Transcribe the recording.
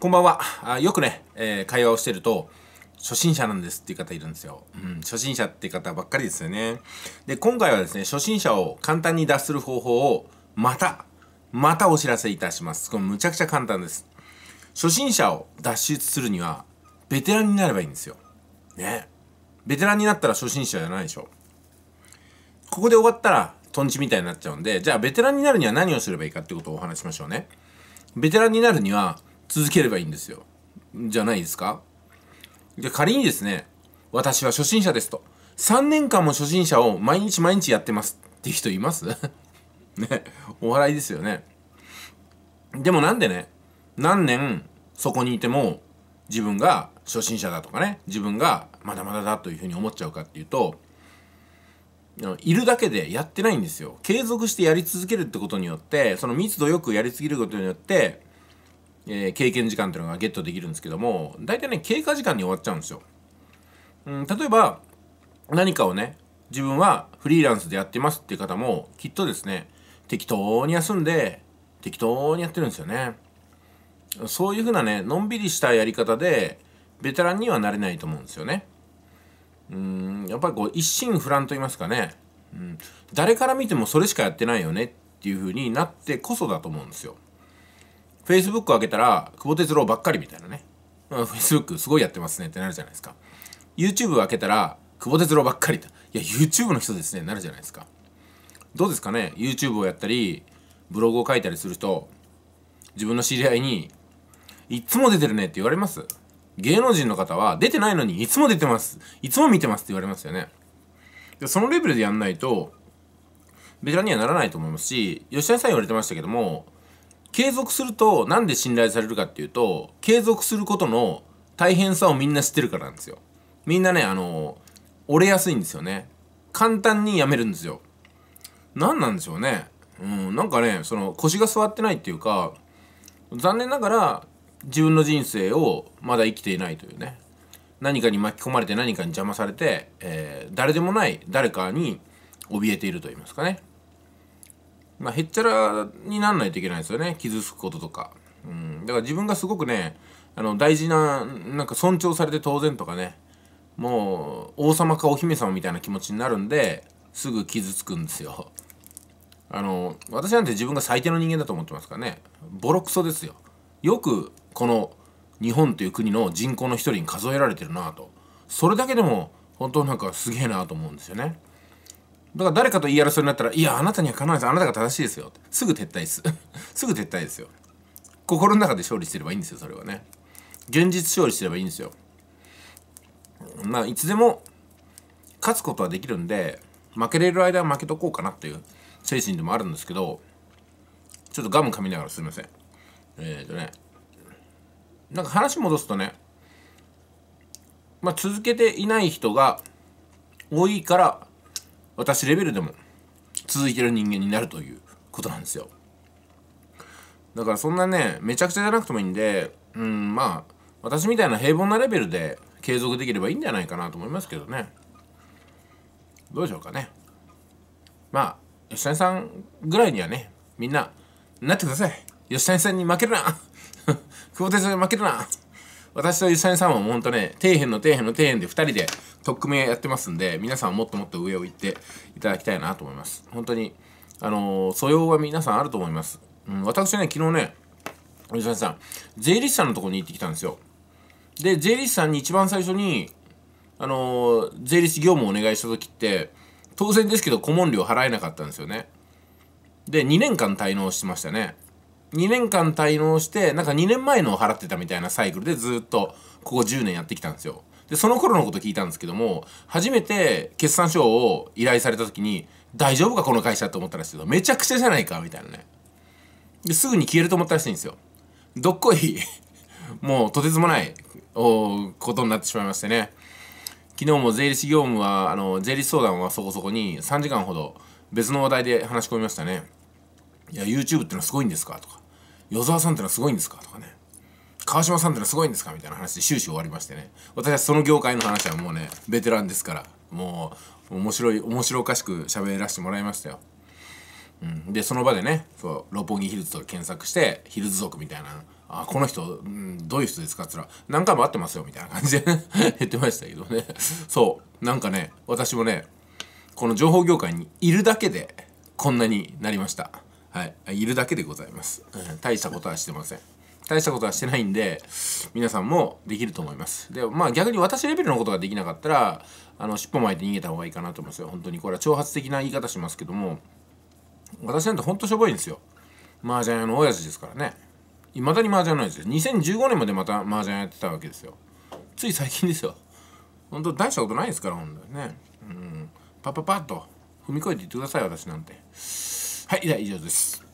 こんばんは。あよくね、えー、会話をしてると、初心者なんですっていう方いるんですよ。うん、初心者って方ばっかりですよね。で、今回はですね、初心者を簡単に脱する方法を、また、またお知らせいたします。これむちゃくちゃ簡単です。初心者を脱出するには、ベテランになればいいんですよ。ね。ベテランになったら初心者じゃないでしょ。ここで終わったら、とんちみたいになっちゃうんで、じゃあベテランになるには何をすればいいかってことをお話しましょうね。ベテランになるには、続ければいいんですよ。じゃないですかで仮にですね、私は初心者ですと。3年間も初心者を毎日毎日やってますって人います ね、お笑いですよね。でもなんでね、何年そこにいても自分が初心者だとかね、自分がまだまだだというふうに思っちゃうかっていうと、いるだけでやってないんですよ。継続してやり続けるってことによって、その密度よくやりすぎることによって、えー、経験時間というのがゲットできるんですけども、大体ね、経過時間に終わっちゃうんですよ。うん、例えば、何かをね、自分はフリーランスでやってますっていう方も、きっとですね、適当に休んで、適当にやってるんですよね。そういうふうなね、のんびりしたやり方で、ベテランにはなれないと思うんですよね。うん、やっぱりこう、一心不乱と言いますかね、うん、誰から見てもそれしかやってないよねっていうふうになってこそだと思うんですよ。Facebook 開けたら、久保哲郎ばっかりみたいなね。Facebook すごいやってますねってなるじゃないですか。YouTube 開けたら、久保哲郎ばっかりていや、YouTube の人ですね、なるじゃないですか。どうですかね ?YouTube をやったり、ブログを書いたりすると自分の知り合いに、いつも出てるねって言われます。芸能人の方は、出てないのに、いつも出てます。いつも見てますって言われますよね。でそのレベルでやんないと、ベテランにはならないと思いますし、吉田さん言われてましたけども、継続するとなんで信頼されるかっていうと継続することの大変さをみんな知ってるからなんですよみんなねあの折れやすいんですよね簡単にやめるんですよ何なんでしょうねうんなんかねその腰が座ってないっていうか残念ながら自分の人生をまだ生きていないというね何かに巻き込まれて何かに邪魔されて、えー、誰でもない誰かに怯えていると言いますかねまあ、へっちゃらになんないといけないですよね。傷つくこととか。うん。だから自分がすごくね、あの、大事な、なんか尊重されて当然とかね、もう、王様かお姫様みたいな気持ちになるんで、すぐ傷つくんですよ。あの、私なんて自分が最低の人間だと思ってますからね。ボロクソですよ。よく、この、日本という国の人口の一人に数えられてるなと。それだけでも、本当なんかすげえなと思うんですよね。だから誰かと言い争いになったら「いやあなたにはかなわないですあなたが正しいですよ」すぐ撤退です すぐ撤退ですよ心の中で勝利してればいいんですよそれはね現実勝利してればいいんですよまあいつでも勝つことはできるんで負けれる間は負けとこうかなっていう精神でもあるんですけどちょっとガム噛みながらすいませんえっ、ー、とねなんか話戻すとねまあ続けていない人が多いから私レベルでも続いてる人間になるということなんですよだからそんなねめちゃくちゃじゃなくてもいいんでうんまあ私みたいな平凡なレベルで継続できればいいんじゃないかなと思いますけどねどうでしょうかねまあ吉谷さんぐらいにはねみんななってください吉谷さんに負けるな 久保田さんに負けるな私とゆささんはもうほんとね、底辺の底辺の底辺で2人で特命やってますんで、皆さんもっともっと上を行っていただきたいなと思います。本当に、あのー、素養は皆さんあると思います。うん、私ね、昨日ね、ゆささん、税理士さんのとこに行ってきたんですよ。で、税理士さんに一番最初に、あのー、税理士業務をお願いした時って、当然ですけど顧問料払えなかったんですよね。で、2年間滞納してましたね。2年間滞納して、なんか2年前のを払ってたみたいなサイクルでずっとここ10年やってきたんですよ。で、その頃のこと聞いたんですけども、初めて決算書を依頼された時に、大丈夫かこの会社って思ったらしいけど、めちゃくちゃじゃないかみたいなね。ですぐに消えると思ったらしいんですよ。どっこい もうとてつもないことになってしまいましてね。昨日も税理士業務は、あの、税理士相談はそこそこに3時間ほど別の話題で話し込みましたね。いや、YouTube ってのはすごいんですかとか。与沢さんってのはすごいんですかとかね。川島さんってのはすごいんですかみたいな話で終始終わりましてね。私はその業界の話はもうね、ベテランですから、もう、面白い、面白おかしく喋らせてもらいましたよ。うん、で、その場でね、そう、六本木ヒルズと検索して、ヒルズ族みたいな、あ、この人、うん、どういう人ですかって言ったら、何回も会ってますよ、みたいな感じで言ってましたけどね。そう、なんかね、私もね、この情報業界にいるだけで、こんなになりました。はいいるだけでございます、うん、大したことはしてません大したことはしてないんで皆さんもできると思いますでまあ逆に私レベルのことができなかったらあの尻尾巻いて逃げた方がいいかなと思いますよ本当にこれは挑発的な言い方しますけども私なんてほんとしょぼいんですよ麻雀屋の親父ですからねいまだに麻雀の親父です2015年までまた麻雀やってたわけですよつい最近ですよ本当大したことないですから本当にねうんパパパッと踏み越えていってください私なんてはい、では以上です。